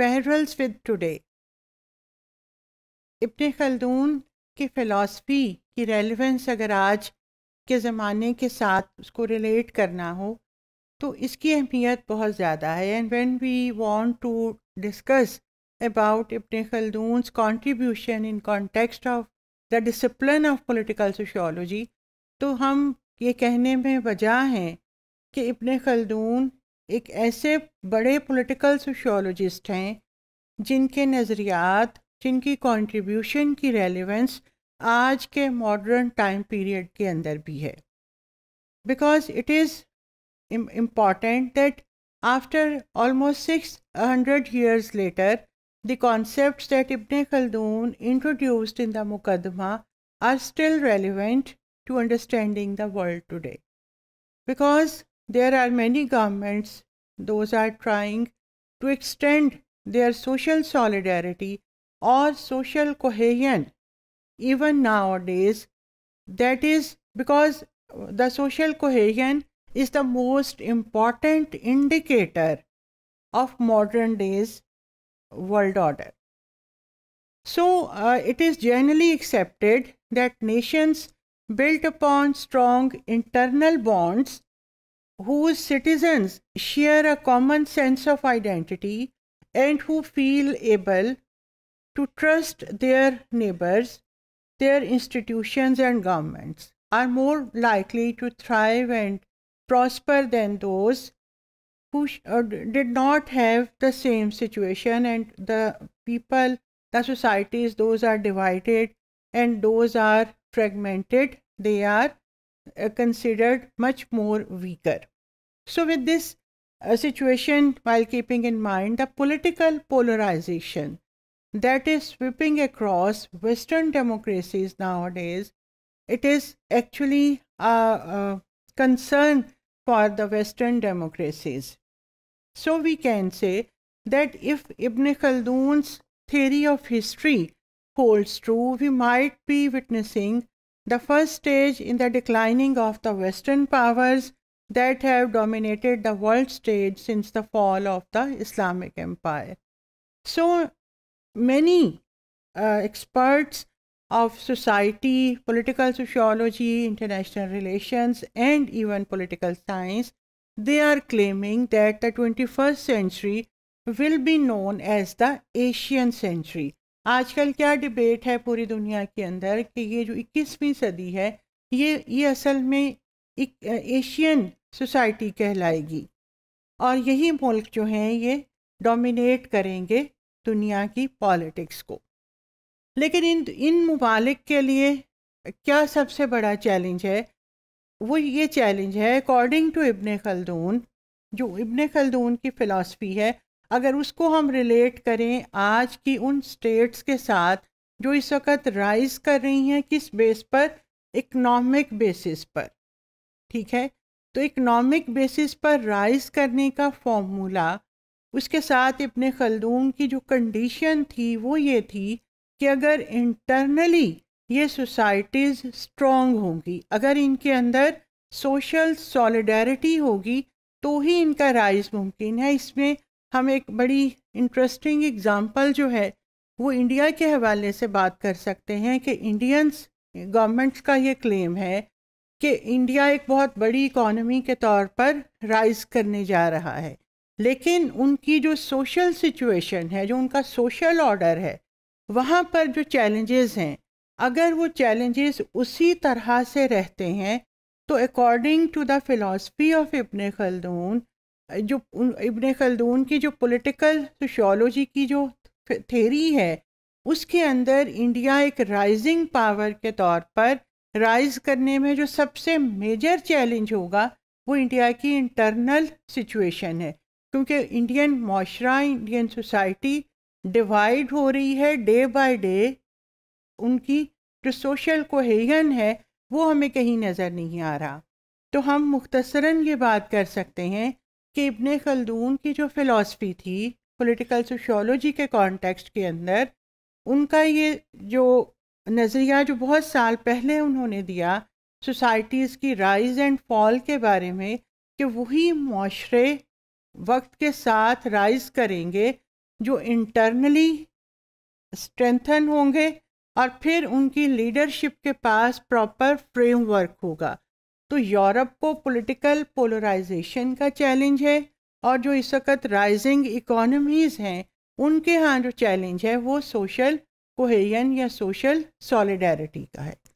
Parallels with today Ibn Khaldun की philosophy की relevance अगर आज के ज़माने के साथ उसको रिलेट करना हो तो इसकी अहमियत बहुत ज़्यादा है and when we want to discuss about Ibn Khaldun contribution in context of the discipline of political sociology तो हम ये कहने में वजह हैं कि इब्न खलदून एक ऐसे बड़े पॉलिटिकल सोशियोलॉजिस्ट हैं जिनके नज़रियात जिनकी कंट्रीब्यूशन की रेलिवेंस आज के मॉडर्न टाइम पीरियड के अंदर भी है because it is important that after almost six hundred years later the concept that Ibn Khaldun introduced in the मुकदमा are still relevant to understanding the world today because There are many governments, those are trying to extend their social solidarity or social cohesion even nowadays. That is because the social cohesion is the most important indicator of modern days world order. So uh, it is generally accepted that nations built upon strong internal bonds whose citizens share a common sense of identity and who feel able to trust their neighbors, their institutions, and governments are more likely to thrive and prosper than those who uh, did not have the same situation and the people the societies those are divided and those are fragmented they are uh, considered much more weaker so, with this uh, situation, while keeping in mind the political polarization that is sweeping across Western democracies nowadays, it is actually a, a concern for the Western democracies. So, we can say that if Ibn Khaldun's theory of history holds true, we might be witnessing the first stage in the declining of the Western powers that have dominated the world stage since the fall of the Islamic Empire. So many uh, experts of society, political sociology, international relations, and even political science, they are claiming that the 21st century will be known as the Asian century. आजकल क्या debate है पूरी दुनिया के अंदर कि ये जो 21वीं सदी है ये ये असल में एक एशियन uh, सोसाइटी कहलाएगी और यही मुल्क जो हैं ये डोमिनेट करेंगे दुनिया की पॉलिटिक्स को लेकिन इन इन ममालिक के लिए क्या सबसे बड़ा चैलेंज है वो ये चैलेंज है अकॉर्डिंग टू इब्ने खलदून जो इब्ने खलदून की फ़िलासफ़ी है अगर उसको हम रिलेट करें आज की उन स्टेट्स के साथ जो इस वक्त राइज कर रही हैं किस बेस पर इकनॉमिक बेसिस पर ठीक है तो इकोनॉमिक बेसिस पर राइज करने का फॉर्मूला उसके साथ इब्ने खलदून की जो कंडीशन थी वो ये थी कि अगर इंटरनली ये सोसाइटीज़ स्ट्रॉन्ग होंगी अगर इनके अंदर सोशल सॉलिडरिटी होगी तो ही इनका राइज मुमकिन है इसमें हम एक बड़ी इंटरेस्टिंग एग्ज़ाम्पल जो है वो इंडिया के हवाले से बात कर सकते हैं कि इंडियंस गवर्नमेंट्स का ये क्लेम है कि इंडिया एक बहुत बड़ी इकॉनमी के तौर पर राइज करने जा रहा है लेकिन उनकी जो सोशल सिचुएशन है जो उनका सोशल ऑर्डर है वहाँ पर जो चैलेंजेस हैं अगर वो चैलेंजेस उसी तरह से रहते हैं तो according to the philosophy of Ibn Khaldun जो इब्न खलदून की जो पॉलिटिकल सोशोलॉजी की जो थेरी है उसके अंदर इंडिया एक राइजिंग पावर के तौर पर राइज करने में जो सबसे मेजर चैलेंज होगा वो इंडिया की इंटरनल सिचुएशन है क्योंकि इंडियन माशरा इंडियन सोसाइटी डिवाइड हो रही है डे बाय डे उनकी जो सोशल कोहेजन है वो हमें कहीं नज़र नहीं आ रहा तो हम मुख्तसरन ये बात कर सकते हैं कि इबन खलदून की जो फ़िलासफ़ी थी पॉलिटिकल सोशोलॉजी के कॉन्टेक्स्ट के अंदर उनका ये जो नज़रिया जो बहुत साल पहले उन्होंने दिया सोसाइटीज़ की राइज एंड फॉल के बारे में कि वही माशरे वक्त के साथ राइज करेंगे जो इंटरनली स्ट्रेंथन होंगे और फिर उनकी लीडरशिप के पास प्रॉपर फ्रेमवर्क होगा तो यूरोप को पॉलिटिकल पोलराइजेशन का चैलेंज है और जो इस वक्त राइजिंग इकोनॉमीज़ हैं उनके यहाँ जो चैलेंज है वो सोशल कोहेरियन या सोशल सॉलिडेरिटी का है